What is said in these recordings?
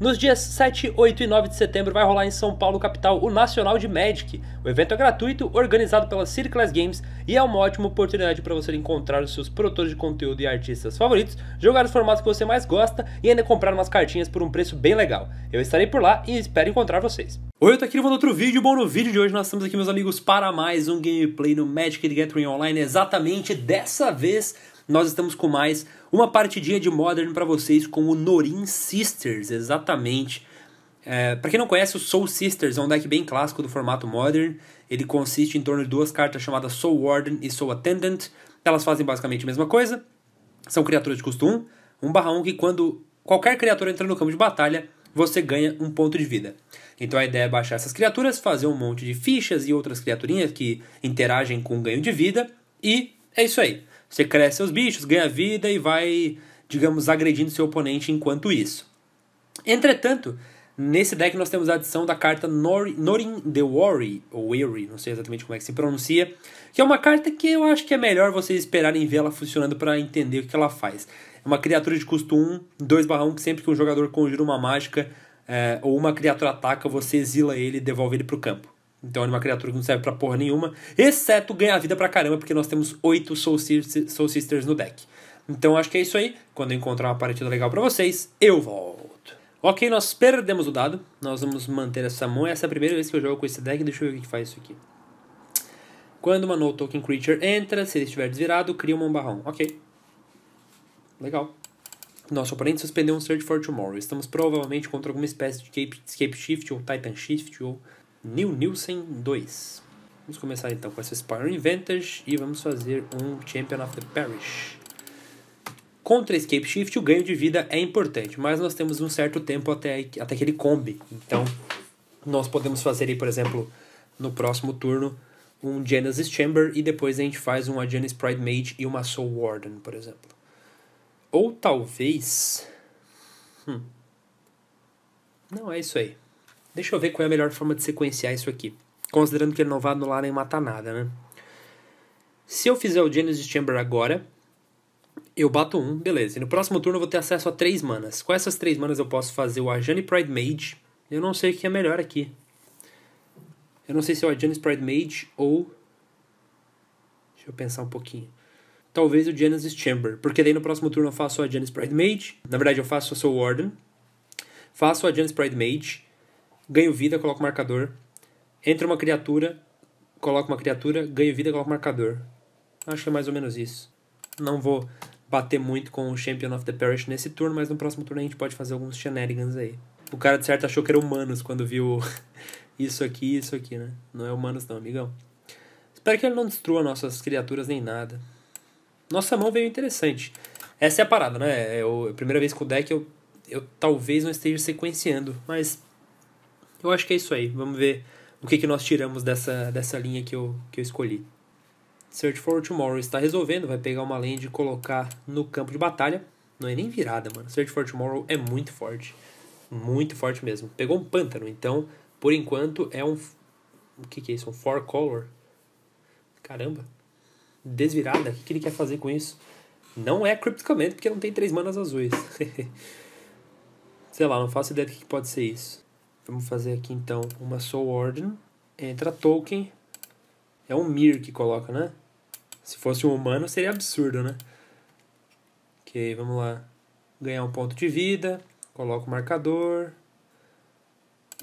Nos dias 7, 8 e 9 de setembro vai rolar em São Paulo, capital, o Nacional de Magic. O evento é gratuito, organizado pela City Class Games e é uma ótima oportunidade para você encontrar os seus produtores de conteúdo e artistas favoritos, jogar os formatos que você mais gosta e ainda comprar umas cartinhas por um preço bem legal. Eu estarei por lá e espero encontrar vocês. Oi, eu tô aqui levando outro vídeo. Bom, no vídeo de hoje nós estamos aqui, meus amigos, para mais um gameplay no Magic the Gathering Online. Exatamente dessa vez nós estamos com mais uma partidinha de Modern para vocês com o Norin Sisters, exatamente. É, para quem não conhece, o Soul Sisters é um deck bem clássico do formato Modern. Ele consiste em torno de duas cartas chamadas Soul Warden e Soul Attendant. Elas fazem basicamente a mesma coisa. São criaturas de custo 1, 1 barra 1, que quando qualquer criatura entra no campo de batalha, você ganha um ponto de vida. Então a ideia é baixar essas criaturas, fazer um monte de fichas e outras criaturinhas que interagem com o ganho de vida. E é isso aí. Você cresce seus bichos, ganha vida e vai, digamos, agredindo seu oponente enquanto isso. Entretanto, nesse deck nós temos a adição da carta Nor Norin the Worry, ou Weary, não sei exatamente como é que se pronuncia, que é uma carta que eu acho que é melhor vocês esperarem ver ela funcionando para entender o que ela faz. É uma criatura de custo 1, 2/1, que sempre que um jogador conjura uma mágica é, ou uma criatura ataca, você exila ele e devolve ele para o campo. Então é uma criatura que não serve pra porra nenhuma, exceto ganhar vida pra caramba, porque nós temos oito Soul, Sisters, Soul Sisters no deck. Então acho que é isso aí. Quando eu encontrar uma partida legal para vocês, eu volto. Ok, nós perdemos o dado. Nós vamos manter essa mão. Essa é a primeira vez que eu jogo com esse deck. Deixa eu ver o que faz isso aqui. Quando uma No Token Creature entra, se ele estiver desvirado, cria um barrão. Ok. Legal. Nosso oponente suspendeu um Search for Tomorrow. Estamos provavelmente contra alguma espécie de escape, Shift ou Titan Shift ou New Nielsen 2. Vamos começar então com essa Spiral Inventors e vamos fazer um Champion of the Parish. Contra Escape Shift, o ganho de vida é importante, mas nós temos um certo tempo até, até que ele combe. Então, nós podemos fazer aí, por exemplo, no próximo turno, um Genesis Chamber e depois a gente faz uma Genesis Pride Mage e uma Soul Warden, por exemplo. Ou talvez. Hum. Não, é isso aí. Deixa eu ver qual é a melhor forma de sequenciar isso aqui. Considerando que ele não vai anular nem matar nada, né? Se eu fizer o Genesis Chamber agora, eu bato um, beleza. E no próximo turno eu vou ter acesso a três manas. Com essas três manas eu posso fazer o Ajani Pride Mage. Eu não sei o que é melhor aqui. Eu não sei se é o Ajani Pride Mage ou... Deixa eu pensar um pouquinho. Talvez o Genesis Chamber. Porque daí no próximo turno eu faço o Ajani Pride Mage. Na verdade eu faço o Soul Warden. Faço o Ajani Pride Mage ganho vida, coloco marcador. Entra uma criatura, coloco uma criatura, ganho vida, coloco marcador. Acho que é mais ou menos isso. Não vou bater muito com o Champion of the Parish nesse turno, mas no próximo turno a gente pode fazer alguns shenanigans aí. O cara de certo achou que era humanos quando viu isso aqui e isso aqui, né? Não é humanos não, amigão. Espero que ele não destrua nossas criaturas nem nada. Nossa mão veio interessante. Essa é a parada, né? É, é a primeira vez com o deck eu, eu talvez não esteja sequenciando, mas eu acho que é isso aí. Vamos ver o que, que nós tiramos dessa, dessa linha que eu, que eu escolhi. Search for Tomorrow está resolvendo, vai pegar uma land e colocar no campo de batalha. Não é nem virada, mano. Search for Tomorrow é muito forte. Muito forte mesmo. Pegou um pântano, então, por enquanto, é um. O que, que é isso? Um four color? Caramba. Desvirada, o que, que ele quer fazer com isso? Não é Crypt Command, porque não tem três manas azuis. Sei lá, não faço ideia do que pode ser isso. Vamos fazer aqui então uma Soul Origin. Entra token. É um Mir que coloca, né? Se fosse um humano seria absurdo, né? Ok, vamos lá. Ganhar um ponto de vida. Coloca o marcador.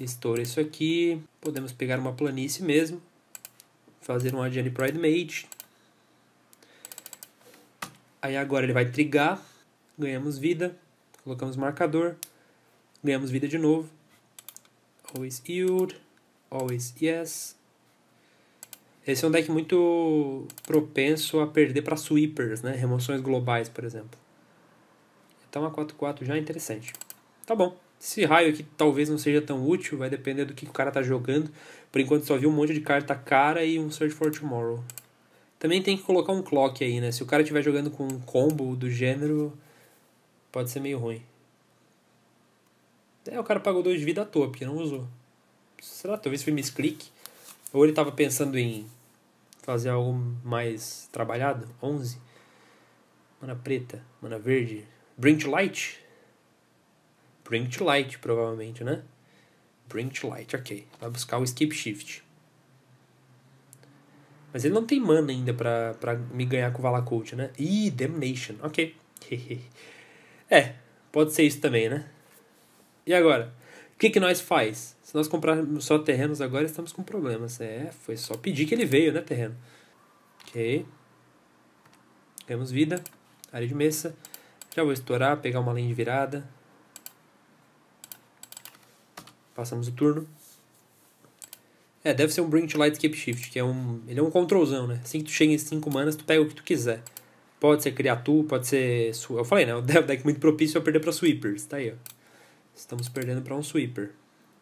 Estoura isso aqui. Podemos pegar uma planície mesmo. Fazer um Adjane Pride Mage. Aí agora ele vai trigar. Ganhamos vida. Colocamos marcador. Ganhamos vida de novo always yield, always yes. Esse é um deck muito propenso a perder para sweepers, né? Remoções globais, por exemplo. Então a 4-4 já é interessante. Tá bom. Esse raio aqui talvez não seja tão útil, vai depender do que o cara tá jogando. Por enquanto só vi um monte de carta cara e um Search for Tomorrow. Também tem que colocar um clock aí, né? Se o cara estiver jogando com um combo do gênero, pode ser meio ruim. É, o cara pagou dois de vida à toa, porque não usou. Será? talvez foi misclick. Ou ele tava pensando em fazer algo mais trabalhado. 11. Mana preta, mana verde. Bring to light. Bring to light, provavelmente, né? Bring to light, ok. Vai buscar o escape shift. Mas ele não tem mana ainda pra, pra me ganhar com o Valakut, né? Ih, Damnation. Ok. é, pode ser isso também, né? E agora? O que, que nós faz? Se nós comprarmos só terrenos agora, estamos com problemas. É, foi só pedir que ele veio, né, terreno? Ok. Temos vida. Área de mesa. Já vou estourar, pegar uma linha de virada. Passamos o turno. É, deve ser um Bring to Light Escape Shift, que é um... Ele é um controlzão, né? Assim que tu chega em 5 manas, tu pega o que tu quiser. Pode ser criatura, pode ser... Eu falei, né? O deck muito propício a é perder pra Sweepers. Tá aí, ó. Estamos perdendo para um sweeper.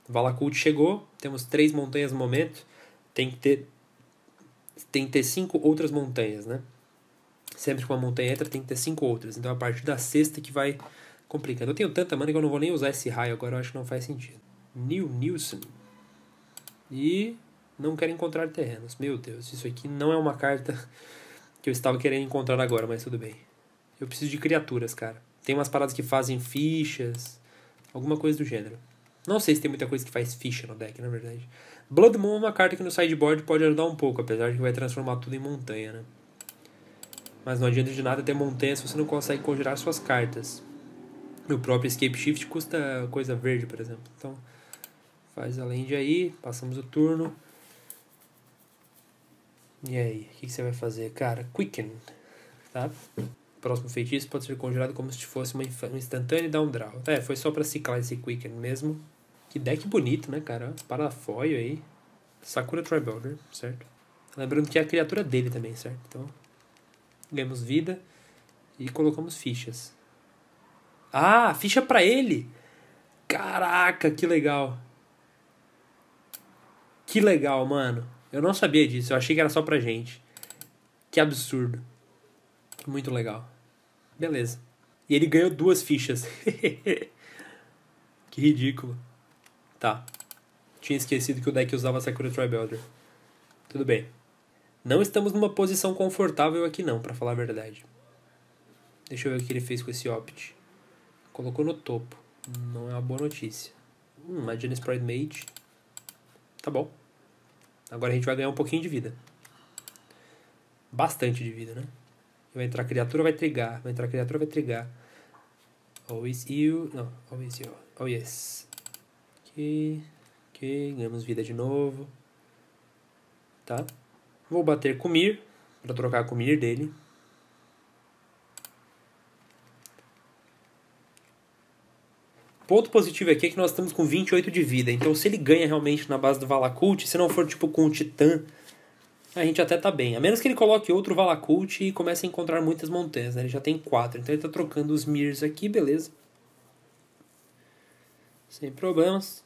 Valakut chegou, temos três montanhas no momento. Tem que ter tem que ter cinco outras montanhas, né? Sempre que uma montanha entra, tem que ter cinco outras. Então, a partir da sexta que vai complicando. Eu tenho tanta mana que eu não vou nem usar esse raio agora, eu acho que não faz sentido. New Nilson E não quero encontrar terrenos. Meu Deus, isso aqui não é uma carta que eu estava querendo encontrar agora, mas tudo bem. Eu preciso de criaturas, cara. Tem umas paradas que fazem fichas. Alguma coisa do gênero. Não sei se tem muita coisa que faz ficha no deck, na verdade. Blood Moon é uma carta que no sideboard pode ajudar um pouco, apesar de que vai transformar tudo em montanha, né? Mas não adianta de nada ter montanha se você não consegue conjurar suas cartas. Meu próprio Escape Shift custa coisa verde, por exemplo. Então, faz além de aí, passamos o turno. E aí, o que, que você vai fazer? Cara, Quicken, tá? próximo feitiço pode ser conjurado como se fosse uma instantânea e dá um draw. Tá, é, foi só para ciclar esse Quicken mesmo. Que deck bonito, né, cara? Parafoil aí. Sakura Tribuilder, certo? Lembrando que é a criatura dele também, certo? Então, ganhamos vida e colocamos fichas. Ah, ficha para ele! Caraca, que legal! Que legal, mano. Eu não sabia disso, eu achei que era só pra gente. Que absurdo. Muito legal. Beleza. E ele ganhou duas fichas. que ridículo. Tá. Tinha esquecido que o deck usava Sakura Tribelder. Tudo bem. Não estamos numa posição confortável aqui não, para falar a verdade. Deixa eu ver o que ele fez com esse Opt. Colocou no topo. Não é uma boa notícia. Hum, Imagina Sprite Mage. Tá bom. Agora a gente vai ganhar um pouquinho de vida. Bastante de vida, né? Vai entrar criatura, vai trigar. Vai entrar criatura, vai trigar. Always oh, you. Não, always oh, you. Oh yes. Ok. Ok. Ganhamos vida de novo. Tá? Vou bater com Mir. Pra trocar com Mir dele. Ponto positivo aqui é que nós estamos com 28 de vida. Então, se ele ganha realmente na base do Valakult, se não for tipo com o Titã a gente até tá bem. A menos que ele coloque outro Valakut e comece a encontrar muitas montanhas, né? Ele já tem quatro, então ele tá trocando os Mirs aqui, beleza. Sem problemas.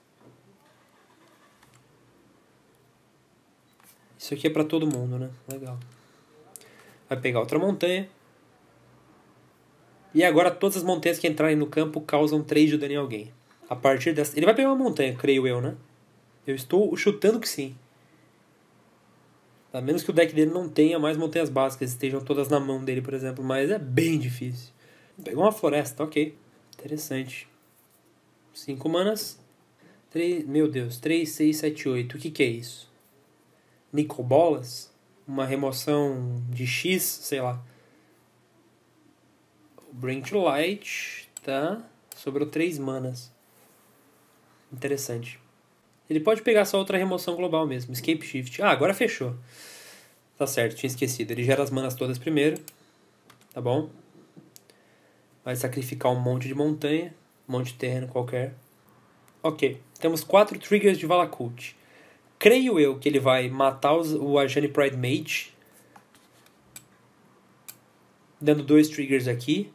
Isso aqui é para todo mundo, né? Legal. Vai pegar outra montanha. E agora todas as montanhas que entrarem no campo causam 3 de dano em alguém. A partir dessa... Ele vai pegar uma montanha, creio eu, né? Eu estou chutando que sim. A menos que o deck dele não tenha mais montanhas básicas, estejam todas na mão dele, por exemplo, mas é bem difícil. Pegou uma floresta, ok. Interessante. 5 manas. 3, meu Deus, 3, 6, 7, 8. O que, que é isso? Nicobolas? Uma remoção de X, sei lá. O Bring to Light, tá? Sobrou 3 manas. Interessante. Ele pode pegar só outra remoção global mesmo. Escape Shift. Ah, agora fechou. Tá certo, tinha esquecido. Ele gera as manas todas primeiro. Tá bom? Vai sacrificar um monte de montanha. Um monte de terreno qualquer. Ok. Temos quatro triggers de Valakut. Creio eu que ele vai matar os, o Ajani Pride Mage. Dando dois triggers aqui.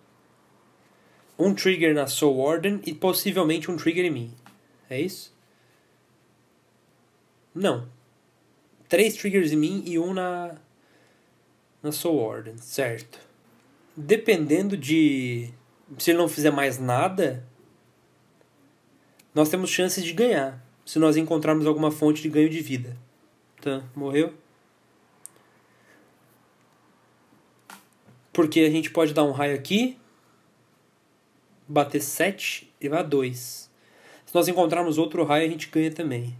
Um trigger na Soul Warden e possivelmente um trigger em mim. É isso? Não. Três triggers em mim e um na, na Soul Order, certo. Dependendo de. Se ele não fizer mais nada, nós temos chances de ganhar. Se nós encontrarmos alguma fonte de ganho de vida. Tá, morreu? Porque a gente pode dar um raio aqui, bater 7 e vai a 2. Se nós encontrarmos outro raio, a gente ganha também.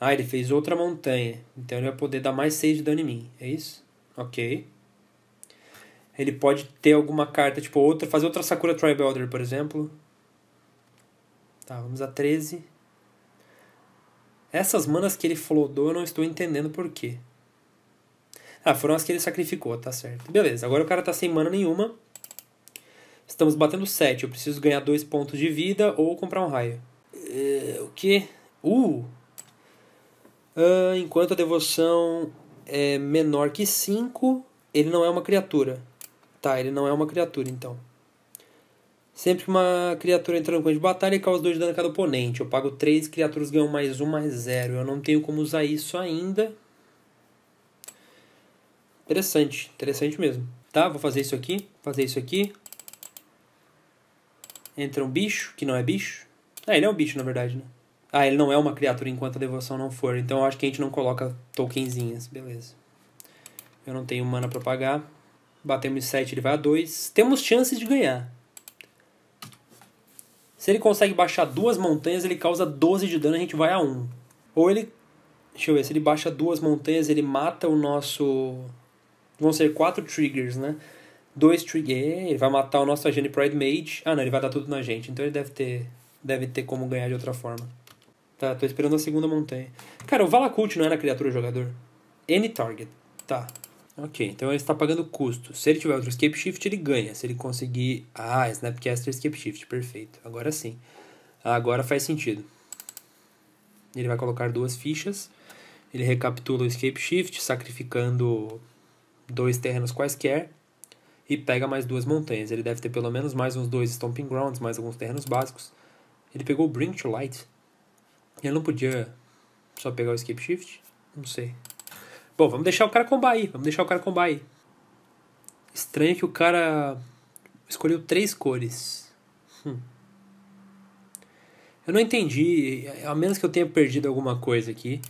Ah, ele fez outra montanha. Então ele vai poder dar mais 6 de dano em mim. É isso? Ok. Ele pode ter alguma carta, tipo outra, fazer outra Sakura Tribe por exemplo. Tá, vamos a 13. Essas manas que ele flodou, eu não estou entendendo por quê. Ah, foram as que ele sacrificou, tá certo. Beleza, agora o cara tá sem mana nenhuma. Estamos batendo 7. Eu preciso ganhar 2 pontos de vida ou comprar um raio. Uh, o quê? Uh! Ah, enquanto a devoção é menor que 5, ele não é uma criatura. Tá, ele não é uma criatura, então. Sempre que uma criatura entra no campo de batalha, ele causa 2 de dano a cada oponente. Eu pago 3, criaturas ganham mais 1, um, mais 0. Eu não tenho como usar isso ainda. Interessante, interessante mesmo. Tá, vou fazer isso aqui, fazer isso aqui. Entra um bicho, que não é bicho. Ah, ele é um bicho, na verdade, né? Ah, ele não é uma criatura enquanto a devoção não for. Então eu acho que a gente não coloca tokenzinhas. Beleza. Eu não tenho mana pra pagar. Batemos 7, ele vai a 2. Temos chances de ganhar. Se ele consegue baixar duas montanhas, ele causa 12 de dano e a gente vai a 1. Ou ele... Deixa eu ver. Se ele baixa duas montanhas, ele mata o nosso... Vão ser quatro triggers, né? Dois triggers. Eh, ele vai matar o nosso Agente Pride Mage. Ah, não. Ele vai dar tudo na gente. Então ele deve ter... Deve ter como ganhar de outra forma. Tá, tô esperando a segunda montanha. Cara, o Valakut não era criatura jogador? Any target. Tá. Ok, então ele está pagando custo. Se ele tiver outro escape shift, ele ganha. Se ele conseguir. Ah, Snapcaster escape shift, perfeito. Agora sim. Agora faz sentido. Ele vai colocar duas fichas. Ele recapitula o escape shift, sacrificando dois terrenos quaisquer. E pega mais duas montanhas. Ele deve ter pelo menos mais uns dois Stomping Grounds, mais alguns terrenos básicos. Ele pegou o Bring to Light. Ele não podia só pegar o escape shift? Não sei. Bom, vamos deixar o cara combar aí. Vamos deixar o cara combar aí. Estranho que o cara escolheu três cores. Hum. Eu não entendi, a menos que eu tenha perdido alguma coisa aqui.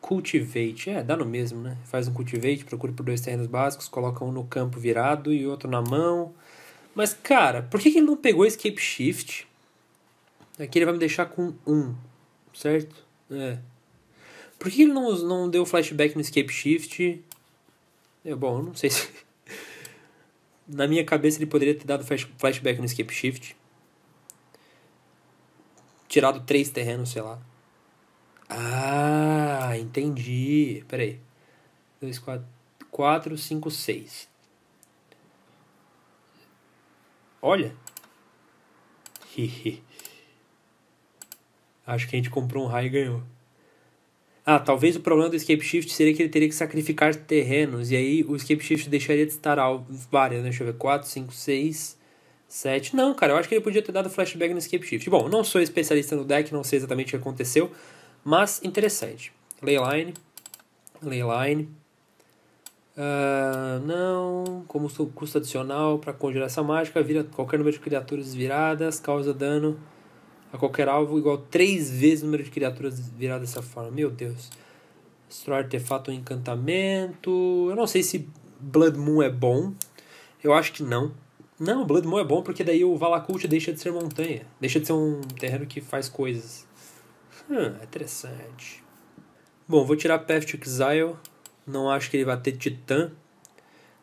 Cultivate, é, dá no mesmo, né? Faz um cultivate, procura por dois terrenos básicos, coloca um no campo virado e outro na mão. Mas, cara, por que, que ele não pegou escape shift? Aqui ele vai me deixar com um certo? É. Por que ele não, não deu flashback no escape shift? É bom, eu não sei se. Na minha cabeça ele poderia ter dado flashback no escape shift. Tirado três terrenos, sei lá. Ah, entendi. Pera aí. 2, 4, 4, 5, 6. Olha. Hihi. Acho que a gente comprou um raio e ganhou. Ah, talvez o problema do escape shift seria que ele teria que sacrificar terrenos. E aí o escape shift deixaria de estar várias, né? Deixa eu ver. 4, 5, 6, 7. Não, cara, eu acho que ele podia ter dado flashback no escape shift. Bom, não sou especialista no deck, não sei exatamente o que aconteceu. Mas interessante. Leyline. Leyline. Uh, ah, não. Como custo adicional para conjurar essa mágica, vira qualquer número de criaturas viradas, causa dano a qualquer alvo igual três vezes o número de criaturas virado dessa forma. Meu Deus. Destrói artefato ou encantamento. Eu não sei se Blood Moon é bom. Eu acho que não. Não, Blood Moon é bom porque daí o Valakult deixa de ser montanha. Deixa de ser um terreno que faz coisas. Hum, é interessante. Bom, vou tirar Path to Exile. Não acho que ele vai ter Titã.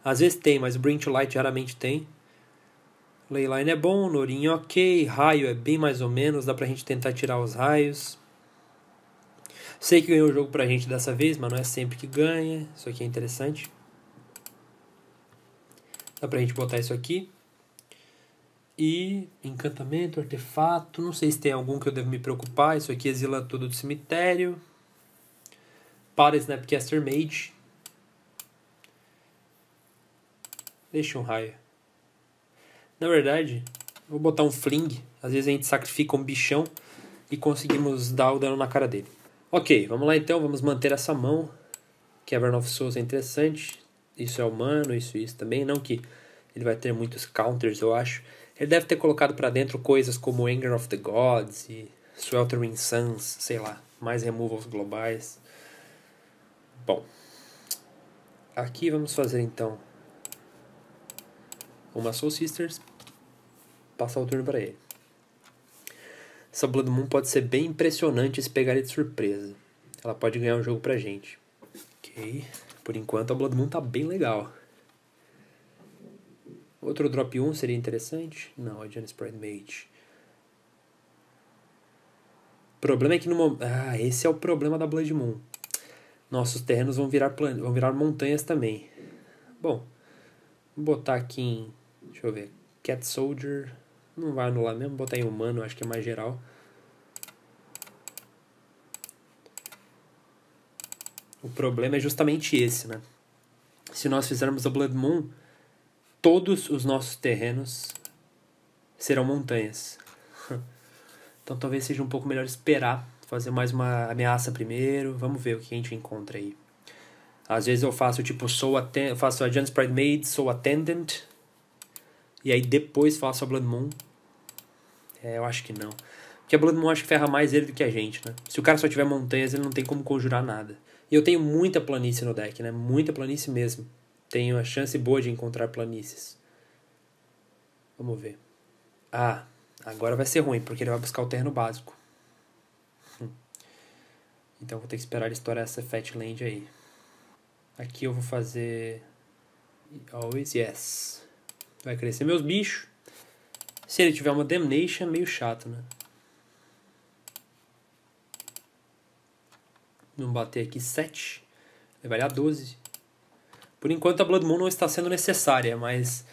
Às vezes tem, mas o Bring to Light raramente tem. Leyline é bom, Norinho é ok, raio é bem mais ou menos, dá pra gente tentar tirar os raios. Sei que ganhou o jogo pra gente dessa vez, mas não é sempre que ganha. Isso aqui é interessante. Dá pra gente botar isso aqui. E encantamento, artefato. Não sei se tem algum que eu devo me preocupar. Isso aqui exila tudo do cemitério. Para Snapcaster Mage. Deixa um raio. Na verdade, vou botar um fling. Às vezes a gente sacrifica um bichão e conseguimos dar o dano na cara dele. Ok, vamos lá então, vamos manter essa mão. Cavern of Souls é interessante. Isso é humano, isso isso também. Não que ele vai ter muitos counters, eu acho. Ele deve ter colocado para dentro coisas como Anger of the Gods e Sweltering Suns, sei lá. Mais removals globais. Bom, aqui vamos fazer então uma Soul Sisters, passar o turno para ele. Essa Blood Moon pode ser bem impressionante se pegar ele de surpresa. Ela pode ganhar um jogo pra gente. Ok. Por enquanto a Blood Moon tá bem legal. Outro drop 1 seria interessante? Não, a é Janus Pride Mage. O problema é que no momento. Ah, esse é o problema da Blood Moon. Nossos terrenos vão virar, plan... vão virar montanhas também. Bom, vou botar aqui em Deixa eu ver. Cat Soldier. Não vai anular mesmo, botar em humano, acho que é mais geral. O problema é justamente esse, né? Se nós fizermos a Blood Moon, todos os nossos terrenos serão montanhas. Então talvez seja um pouco melhor esperar, fazer mais uma ameaça primeiro, vamos ver o que a gente encontra aí. Às vezes eu faço tipo, sou faço a Jan's Pride Maid, sou attendant, e aí depois faço a Blood Moon. É, eu acho que não. Porque a Blood Moon acho que ferra mais ele do que a gente, né? Se o cara só tiver montanhas, ele não tem como conjurar nada. E eu tenho muita planície no deck, né? Muita planície mesmo. Tenho a chance boa de encontrar planícies. Vamos ver. Ah, agora vai ser ruim, porque ele vai buscar o terreno básico. Hum. Então vou ter que esperar ele estourar essa Fatland aí. Aqui eu vou fazer... Always yes. Vai crescer meus bichos. Se ele tiver uma Damnation, meio chato, né? Vamos bater aqui 7. a 12. Por enquanto a Blood Moon não está sendo necessária, mas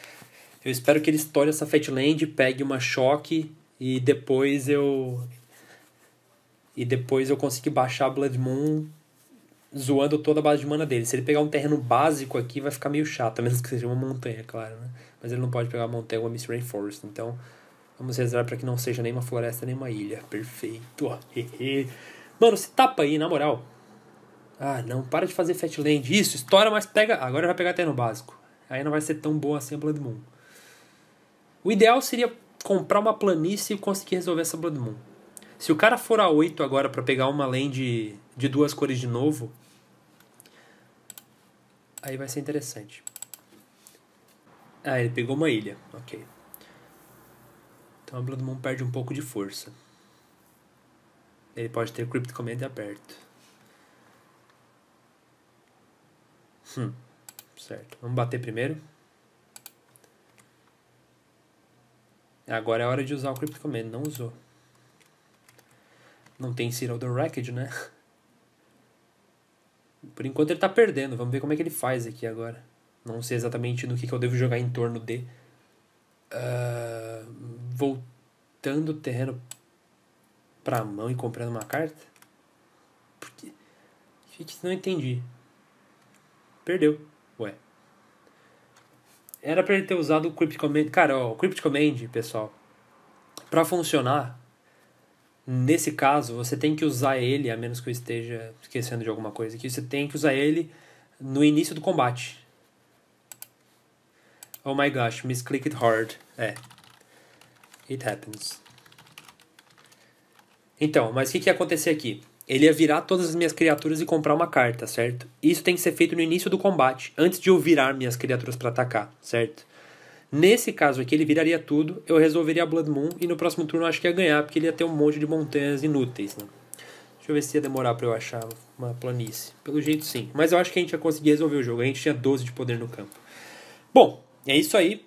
eu espero que ele estoure essa Fatland, pegue uma choque e depois eu. E depois eu consiga baixar a Blood Moon zoando toda a base de mana dele. Se ele pegar um terreno básico aqui, vai ficar meio chato, a menos que seja uma montanha, claro, né? Mas ele não pode pegar uma montanha ou uma Miss Rainforest, então vamos reservar para que não seja nem uma floresta nem uma ilha. Perfeito, ó. Mano, se tapa aí, na moral. Ah, não, para de fazer Fatland. Isso, estoura, mas pega. Agora vai pegar terreno básico. Aí não vai ser tão boa assim a Blood Moon. O ideal seria comprar uma planície e conseguir resolver essa Blood Moon. Se o cara for a 8 agora para pegar uma land de duas cores de novo, Aí vai ser interessante. Ah, ele pegou uma ilha. Ok. Então a Blood Moon perde um pouco de força. Ele pode ter Crypt Command aberto. Hum, certo. Vamos bater primeiro. Agora é hora de usar o Crypt Command. Não usou. Não tem Cyril the Wrecked, né? Por enquanto ele tá perdendo. Vamos ver como é que ele faz aqui agora. Não sei exatamente no que, que eu devo jogar em torno de. Uh, voltando o terreno pra mão e comprando uma carta? Porque. Não entendi. Perdeu. Ué. Era pra ele ter usado o Crypt Command. Cara, ó, o Crypt Command, pessoal. Pra funcionar, Nesse caso, você tem que usar ele, a menos que eu esteja esquecendo de alguma coisa aqui, você tem que usar ele no início do combate. Oh my gosh, misclicked hard. É. It happens. Então, mas o que, que ia acontecer aqui? Ele ia virar todas as minhas criaturas e comprar uma carta, certo? Isso tem que ser feito no início do combate, antes de eu virar minhas criaturas para atacar, certo? Nesse caso aqui, ele viraria tudo, eu resolveria a Blood Moon e no próximo turno acho que ia ganhar, porque ele ia ter um monte de montanhas inúteis. Né? Deixa eu ver se ia demorar para eu achar uma planície. Pelo jeito, sim. Mas eu acho que a gente ia conseguir resolver o jogo. A gente tinha 12 de poder no campo. Bom, é isso aí.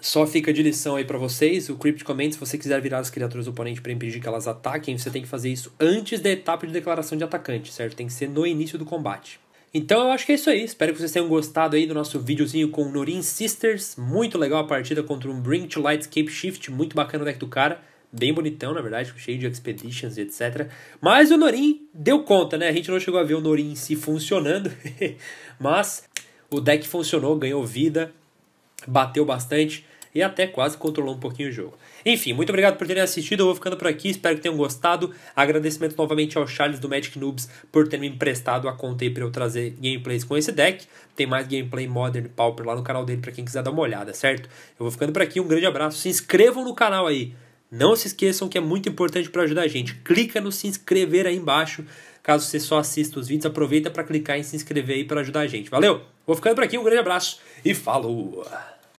Só fica de lição aí para vocês. O Crypt Command, se você quiser virar as criaturas do oponente para impedir que elas ataquem, você tem que fazer isso antes da etapa de declaração de atacante, certo? Tem que ser no início do combate. Então eu acho que é isso aí. Espero que vocês tenham gostado aí do nosso videozinho com o Norin Sisters. Muito legal a partida contra um Bring to Lightscape Shift. Muito bacana o deck do cara. Bem bonitão, na verdade, cheio de expeditions e etc. Mas o Norin deu conta, né? A gente não chegou a ver o Norin em si funcionando. mas o deck funcionou, ganhou vida, bateu bastante e até quase controlou um pouquinho o jogo. Enfim, muito obrigado por terem assistido, eu vou ficando por aqui, espero que tenham gostado. Agradecimento novamente ao Charles do Magic Noobs por ter me emprestado a conta aí para eu trazer gameplays com esse deck. Tem mais gameplay Modern Pauper lá no canal dele para quem quiser dar uma olhada, certo? Eu vou ficando por aqui, um grande abraço, se inscrevam no canal aí. Não se esqueçam que é muito importante para ajudar a gente. Clica no se inscrever aí embaixo. Caso você só assista os vídeos, aproveita para clicar em se inscrever aí para ajudar a gente. Valeu? Vou ficando por aqui, um grande abraço e falou!